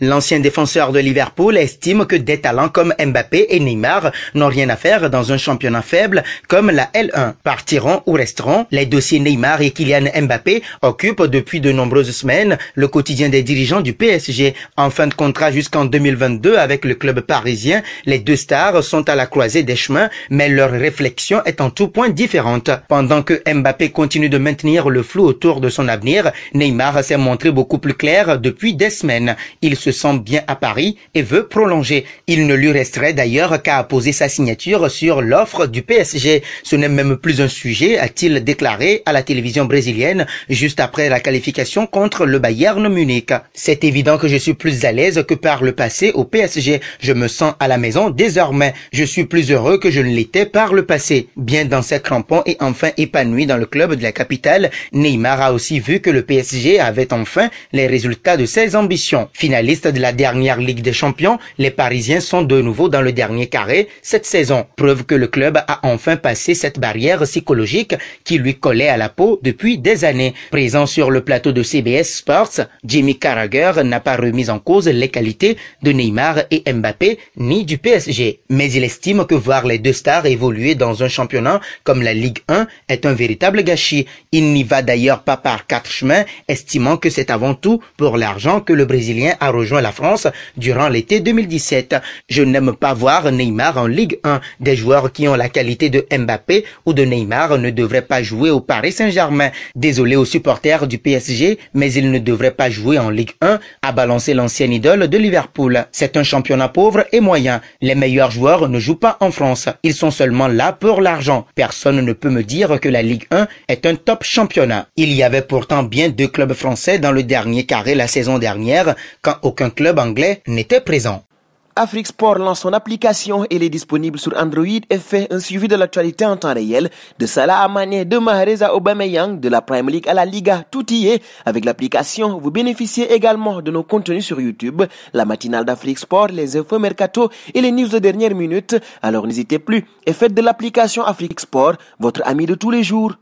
L'ancien défenseur de Liverpool estime que des talents comme Mbappé et Neymar n'ont rien à faire dans un championnat faible comme la L1. Partiront ou resteront, les dossiers Neymar et Kylian Mbappé occupent depuis de nombreuses semaines le quotidien des dirigeants du PSG. En fin de contrat jusqu'en 2022 avec le club parisien, les deux stars sont à la croisée des chemins, mais leur réflexion est en tout point différente. Pendant que Mbappé continue de maintenir le flou autour de son avenir, Neymar s'est montré beaucoup plus clair depuis des semaines. Il il se sent bien à Paris et veut prolonger. Il ne lui resterait d'ailleurs qu'à poser sa signature sur l'offre du PSG. Ce n'est même plus un sujet, a-t-il déclaré à la télévision brésilienne juste après la qualification contre le Bayern Munich. C'est évident que je suis plus à l'aise que par le passé au PSG. Je me sens à la maison désormais. Je suis plus heureux que je ne l'étais par le passé. Bien dans ses crampons et enfin épanoui dans le club de la capitale, Neymar a aussi vu que le PSG avait enfin les résultats de ses ambitions. Finalement, liste de la dernière Ligue des Champions, les Parisiens sont de nouveau dans le dernier carré cette saison, preuve que le club a enfin passé cette barrière psychologique qui lui collait à la peau depuis des années. Présent sur le plateau de CBS Sports, Jimmy Carragher n'a pas remis en cause les qualités de Neymar et Mbappé ni du PSG, mais il estime que voir les deux stars évoluer dans un championnat comme la Ligue 1 est un véritable gâchis. Il n'y va d'ailleurs pas par quatre chemins, estimant que c'est avant tout pour l'argent que le Brésilien a rejoint la France durant l'été 2017. Je n'aime pas voir Neymar en Ligue 1. Des joueurs qui ont la qualité de Mbappé ou de Neymar ne devraient pas jouer au Paris Saint-Germain. Désolé aux supporters du PSG, mais ils ne devraient pas jouer en Ligue 1, a balancé l'ancienne idole de Liverpool. C'est un championnat pauvre et moyen. Les meilleurs joueurs ne jouent pas en France. Ils sont seulement là pour l'argent. Personne ne peut me dire que la Ligue 1 est un top championnat. Il y avait pourtant bien deux clubs français dans le dernier carré la saison dernière quand aucun club anglais n'était présent. Afrique Sport lance son application. Elle est disponible sur Android et fait un suivi de l'actualité en temps réel. De Salah à Mané, de à Aubameyang, de la Prime League à la Liga, tout y est. Avec l'application, vous bénéficiez également de nos contenus sur YouTube, la matinale d'Afrique Sport, les infos mercato et les news de dernière minute. Alors n'hésitez plus et faites de l'application Afrique Sport votre ami de tous les jours.